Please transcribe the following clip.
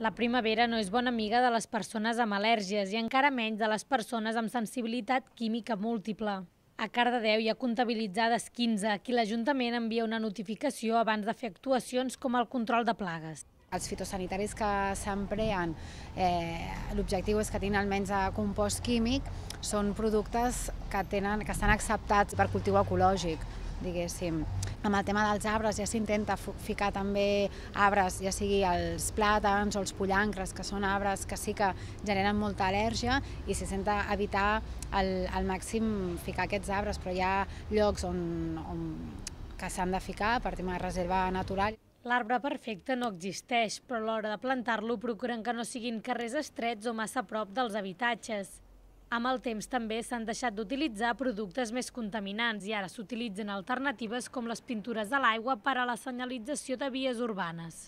La primavera no és bona amiga de les persones amb al·lèrgies i encara menys de les persones amb sensibilitat química múltiple. A Cardedeu hi ha comptabilitzades 15, a qui l'Ajuntament envia una notificació abans de fer actuacions com el control de plagues. Els fitosanitaris que s'empreen, eh, l'objectiu és que tinguin almenys compost químic, són productes que, tenen, que estan acceptats per cultiu ecològic diguéssim. Amb el tema dels arbres ja s'intenta ficar també arbres, ja sigui els plàtans o els pollancres, que són arbres que sí que generen molta al·lèrgia i s'intenta evitar el, al màxim ficar aquests arbres, però hi ha llocs on, on, que s'han de ficar per tema de reserva natural. L'arbre perfecte no existeix, però a l'hora de plantar-lo procuren que no siguin carrers estrets o massa prop dels habitatges. Amb el temps també s'han deixat d'utilitzar productes més contaminants i ara s'utilitzen alternatives com les pintures de l'aigua per a la senyalització de vies urbanes.